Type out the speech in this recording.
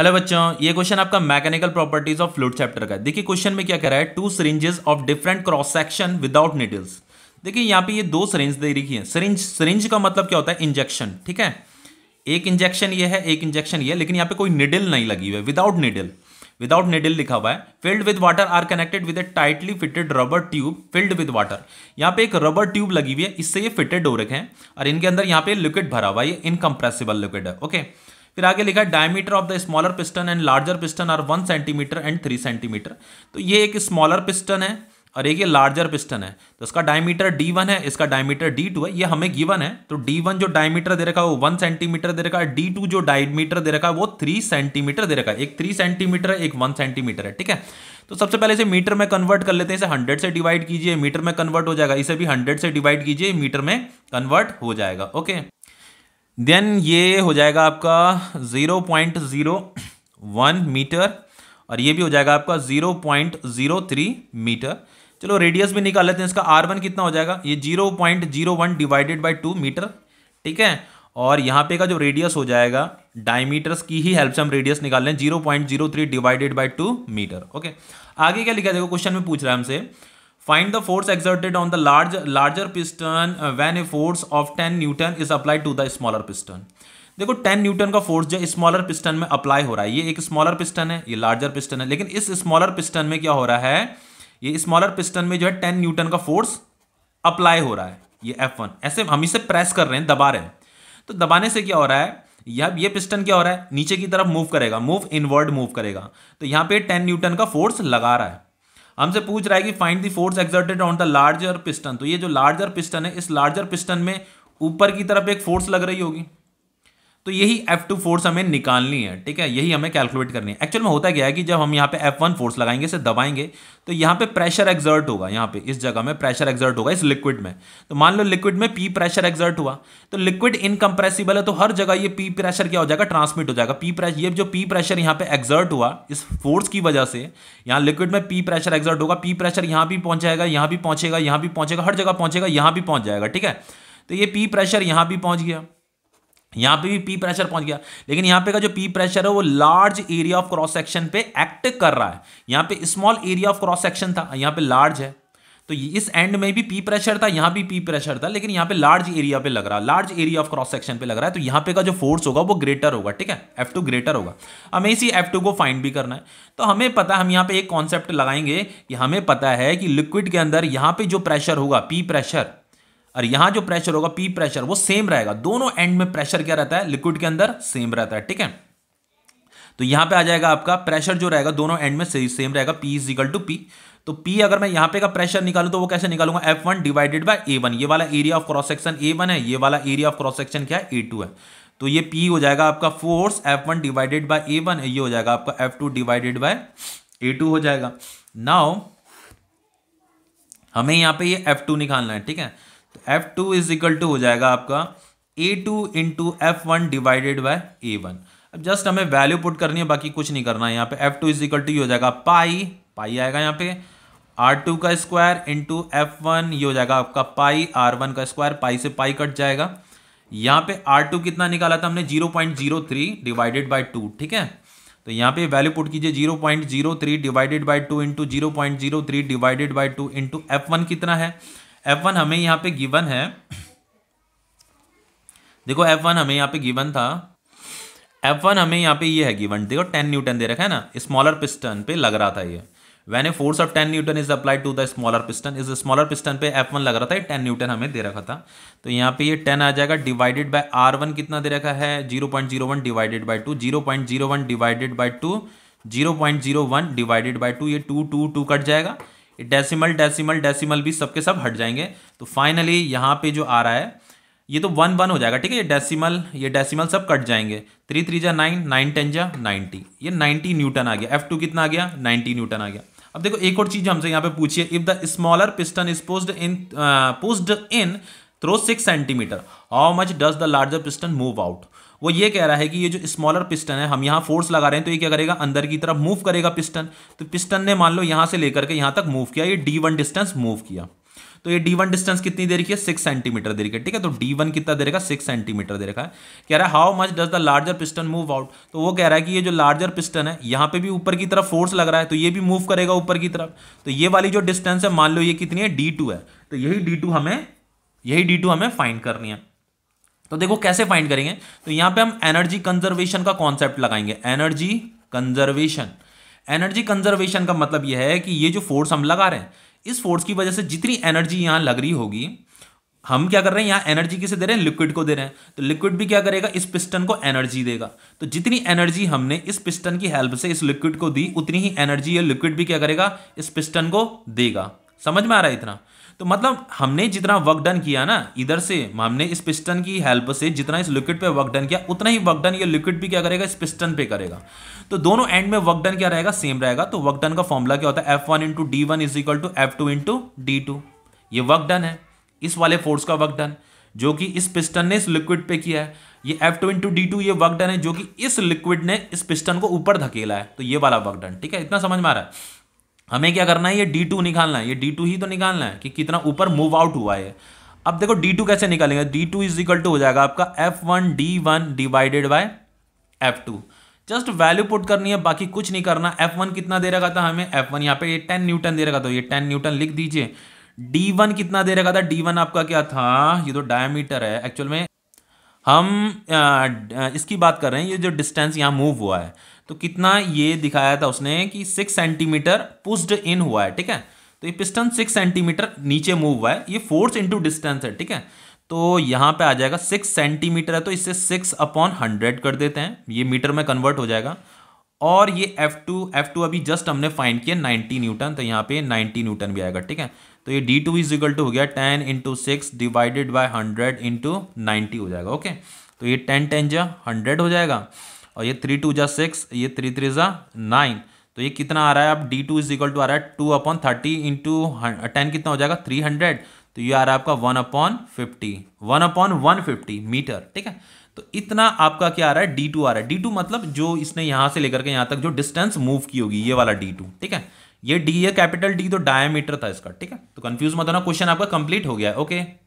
Hello बच्चों ये question आपका mechanical properties of fluid chapter का देखिए क्वेश्चन में क्या कह रहा है two syringes of different cross section without needles देखिए यहाँ पे ये दो सरिंज दे रखी है सरिंज सरिंज का मतलब क्या होता है इंजेक्शन ठीक है एक इंजेक्शन ये है एक इंजेक्शन ये है लेकिन यहाँ पे कोई निडल नहीं लगी हुई है विदाउट निडल विदाउट निडल लिखा हुआ है filled with water are connected with a tightly fitted rubber tube filled with water यहाँ पे एक रबर ट्यूब लगी हुई है इससे ये फिटेड हो रखे हैं और इनके अंदर यहाँ पे लिक्विड भरा हुआ है ये इनकम्प्रेसिबल लिक्विड है ओके okay? फिर आगे लिखा है diameter of the smaller piston and larger piston are one centimetre and three centimetre तो ये एक स्मॉलर पिस्टन है और एक ये लार्जर पिस्टन है तो इसका डायमीटर डी वन है इसका डायमीटर डी टू है ये हमें गिवन है तो डी वन जो डायमीटर दे रखा है वो वन सेंटीमीटर दे रखा है डी टू जो डायमीटर दे रखा है वो थ्री सेंटीमीटर दे रखा है एक थ्री सेंटीमीटर है एक वन सेंटीमीटर है ठीक है तो सबसे पहले इसे मीटर में कन्वर्ट कर लेते हैं इसे हंड्रेड से डिवाइड कीजिए मीटर में कन्वर्ट हो जाएगा इसे भी हंड्रेड से डिवाइड कीजिए मीटर में कन्वर्ट हो जाएगा ओके देन ये हो जाएगा आपका zero point zero one metre और ये भी हो जाएगा आपका zero point zero three metre चलो रेडियस भी निकाल लेते हैं इसका आर वन कितना हो जाएगा ये zero point zero one divided by two metre ठीक है और यहाँ पे का जो रेडियस हो जाएगा डायमीटर्स की ही हेल्प से हम रेडियस निकाल लें zero point zero three divided by two metre okay आगे क्या लिखा देखो क्वेश्चन में पूछ रहा है हमसे find the force exerted on the large larger piston when a force of ten newton is applied to the smaller piston देखो टेन न्यूटन का फोर्स जो स्मॉलर पिस्टन में अप्लाई हो रहा है ये एक स्मॉलर पिस्टन है ये लार्जर पिस्टन है लेकिन इस स्मॉलर पिस्टन में क्या हो रहा है ये स्मॉलर पिस्टन में जो है टेन न्यूटन का फोर्स अप्लाई हो रहा है ये वन ऐसे हम इसे प्रेस कर रहे हैं दबा रहे हैं तो दबाने से क्या हो रहा है यह ये पिस्टन क्या हो रहा है नीचे की तरफ मूव करेगा मूव इनवर्ड मूव करेगा तो यहाँ पे टेन न्यूटन का फोर्स लगा रहा है हमसे पूछ रहा है कि find the force exerted on the larger piston तो ये जो लार्जर पिस्टन है इस लार्जर पिस्टन में ऊपर की तरफ एक फोर्स लग रही होगी तो यही एफ टू फोर्स हमें निकालनी है ठीक है यही हमें कैलकुलेट करनी है एक्चुअल में होता क्या है कि जब हम यहाँ पे एफ वन फोर्स लगाएंगे इसे दबाएंगे तो यहाँ पे प्रेशर एक्जर्ट होगा यहाँ पे इस जगह में प्रेशर एक्जर्ट होगा इस लिक्विड में तो मान लो लिक्विड में पी प्रेशर एक्जर्ट हुआ तो लिक्विड इनकम्प्रेसिबल है तो हर जगह ये पी प्रेशर क्या हो जाएगा ट्रांसमिट हो जाएगा पी प्रेशर ये जो पी प्रेशर यहाँ पे एक्जर्ट हुआ इस फोर्स की वजह से यहाँ लिक्विड में पी प्रेशर एक्जर्ट होगा पी प्रेशर यहाँ भी पहुंच जाएगा यहाँ भी पहुंचेगा यहाँ भी पहुंचेगा हर जगह पहुंचेगा यहाँ भी पहुंच जाएगा ठीक है तो ये पी प्रेशर यहाँ भी पहुंच गया यहां पे भी पी प्रेशर पहुंच गया लेकिन यहां पे का जो पी प्रेशर है वो large area of cross section पे एक्ट कर रहा है यहां पे small area of cross section था यहां पे लार्ज है तो इस एंड में भी पी प्रेशर था यहां भी पी प्रेशर था लेकिन यहां पे लार्ज एरिया पे लग रहा है large area of cross section पे लग रहा है तो यहां पे का जो फोर्स होगा वो ग्रेटर होगा ठीक है एफ टू ग्रेटर होगा हमें इसी एफ टू को फाइंड भी करना है तो हमें पता है हम यहाँ पे एक कॉन्सेप्ट लगाएंगे कि हमें पता है कि लिक्विड के अंदर यहां पर जो प्रेशर होगा पी प्रेशर और यहां जो प्रेशर होगा पी प्रेशर वो सेम रहेगा दोनों एंड में प्रेशर क्या रहता है लिक्विड के अंदर सेम रहता है ठीक है तो यहां पे आ जाएगा आपका प्रेशर जो रहेगा दोनों एंड में सेम रहेगा P is equal to P तो पी अगर मैं यहां पे का प्रेशर निकालू तो वो कैसे निकालूंगा F one divided by A one ये वाला area of cross section A one है ये वाला एरिया ऑफ क्रॉस सेक्शन क्या है ए टू है तो ये पी हो जाएगा आपका force F one divided by A one ये हो जाएगा आपका F two divided by A two हो जाएगा नाउ हमें यहां पे ये एफ टू निकालना है ठीक है F two is equal to हो जाएगा आपका A two into F one divided by A one अब जस्ट हमें वैल्यू पुट करनी है बाकी कुछ नहीं करना है यहाँ पे F two is equal to ये हो जाएगा पाई पाई आएगा यहाँ पे आर टू का स्क्वायर इंटू एफ वन ये हो जाएगा आपका पाई आर वन का स्क्वायर पाई से पाई कट जाएगा यहाँ पे आर टू कितना निकाला था हमने zero point zero three divided by two ठीक है तो यहाँ पे वैल्यू पुट कीजिए zero point zero three divided by two into zero point zero three divided by two into F one कितना है एफ वन हमें यहाँ पे गिवन है देखो एफ वन हमें यहाँ पे गिवन था एफ वन हमें यहाँ पे ये है गिवन देखो टेन न्यूटन दे रखा है ना स्मॉलर पिस्टन पे लग रहा था ये when a force of ten newton is applied to the smaller piston is smaller piston पे एफ वन लग रहा था टेन न्यूटन हमें दे रखा था तो यहाँ पे ये टेन आ जाएगा डिवाइडेड बाय आर वन कितना दे रखा है zero point zero one divided by two zero point zero one divided by two zero point zero one divided by two ये टू टू टू कट जाएगा डेसिमल डेसिमल डेसिमल भी सबके सब हट जाएंगे तो फाइनली यहाँ पे जो आ रहा है ये तो वन वन हो जाएगा ठीक है ये डेसिमल ये डेसिमल सब कट जाएंगे थ्री थ्री जा नाइन नाइन टेन जा नाइन्टी ये नाइन्टी न्यूटन आ गया एफ टू कितना आ गया नाइन्टी न्यूटन आ गया अब देखो एक और चीज़ हमसे यहाँ पे पूछिए if the smaller piston is pushed in pushed in through six centimetre how much does the larger piston move out वो ये कह रहा है कि ये जो स्मॉलर पिस्टन है हम यहाँ फोर्स लगा रहे हैं तो ये क्या करेगा अंदर की तरफ मूव करेगा पिस्टन तो पिस्टन ने मान लो यहाँ से लेकर के यहाँ तक मूव किया ये डी वन डिस्टेंस मूव किया तो ये डी वन डिस्टेंस कितनी देर की है सिक्स सेंटीमीटर देर की ठीक है तो डी वन कितना दे का सिक्स सेंटीमीटर दे रखा है कह रहा है how much does the larger piston move out तो वो कह रहा है कि ये जो लार्जर पिस्टन है यहाँ पे भी ऊपर की तरफ फोर्स लग रहा है तो ये भी मूव करेगा ऊपर की तरफ तो ये वाली जो डिस्टेंस है मान लो ये कितनी है डी टू है तो यही डी टू हमें यही डी टू हमें फाइन करनी है तो देखो कैसे फाइंड करेंगे तो यहां पे हम एनर्जी कंजर्वेशन का कॉन्सेप्ट लगाएंगे एनर्जी कंजर्वेशन एनर्जी कंजर्वेशन का मतलब यह है कि ये जो फोर्स हम लगा रहे हैं इस फोर्स की वजह से जितनी एनर्जी यहां लग रही होगी हम क्या कर रहे हैं यहां एनर्जी किसे दे रहे हैं लिक्विड को दे रहे हैं तो लिक्विड भी क्या करेगा इस पिस्टन को एनर्जी देगा तो जितनी एनर्जी हमने इस पिस्टन की हेल्प से इस लिक्विड को दी उतनी ही एनर्जी यह लिक्विड भी क्या करेगा इस पिस्टन को देगा समझ में आ रहा है इतना तो मतलब हमने जितना वर्क डन किया ना इधर से हमने इस पिस्टन की हेल्प से जितना इस लिक्विड पे वर्क डन किया उतना ही वर्क डन ये लिक्विड भी क्या करेगा इस पिस्टन पे करेगा तो दोनों एंड में वर्क डन क्या रहेगा सेम रहेगा तो वर्क डन का फॉर्मूला क्या होता है F one into D one is equal to F two into D two ये वर्क डन है इस वाले फोर्स का वर्क डन जो कि इस पिस्टन ने इस लिक्विड पे किया है ये F two into D two ये वर्क डन है जो कि इस लिक्विड ने इस पिस्टन को ऊपर धकेला है तो ये वाला वर्क डन ठीक है इतना समझ में आ रहा है हमें क्या करना है ये डी टू निकालना है ये डी टू ही तो निकालना है कि कितना ऊपर मूव आउट हुआ है अब देखो डी टू कैसे निकालेंगे D two is equal to हो जाएगा आपका F one D one divided by F two just value put करनी है बाकी कुछ नहीं करना एफ वन कितना दे रखा था हमें एफ वन यहाँ पे टेन न्यूटन दे रखा था ये टेन न्यूटन लिख दीजिए डी वन कितना दे रखा था डी वन आपका क्या था ये तो डायमीटर है एक्चुअल में हम इसकी बात कर रहे हैं ये जो डिस्टेंस यहाँ मूव हुआ है तो कितना ये दिखाया था उसने कि सिक्स सेंटीमीटर पुस्ड इन हुआ है ठीक है तो ये पिस्टन सिक्स सेंटीमीटर नीचे मूव हुआ है ये फोर्स इंटू डिस्टेंस है ठीक है तो यहाँ पे आ जाएगा सिक्स सेंटीमीटर है तो इससे सिक्स अपॉन हंड्रेड कर देते हैं ये मीटर में कन्वर्ट हो जाएगा और ये एफ टू अभी जस्ट हमने फाइंड किया नाइन्टी न्यूटन तो यहाँ पे नाइन्टी न्यूटन भी आएगा ठीक है तो ये डी टू इक्वल टू हो गया ten into six divided by hundred into ninety हो जाएगा ओके तो ये टेन टेन जा हंड्रेड हो जाएगा और ये थ्री टू जा सिक्स ये थ्री थ्री जा नाइन तो ये कितना आ रहा है आप D two is equal to आ रहा है two upon thirty into ten कितना हो जाएगा थ्री हंड्रेड तो ये आ रहा है आपका one upon fifty one upon one fifty metre ठीक है तो इतना आपका क्या आ रहा है डी टू आ रहा है डी टू मतलब जो इसने यहाँ से लेकर के यहाँ तक जो डिस्टेंस मूव की होगी ये वाला डी टू ठीक है ये डी है कैपिटल डी तो डायमीटर था इसका ठीक है तो कंफ्यूज मत होना क्वेश्चन आपका कंप्लीट हो गया ओके okay?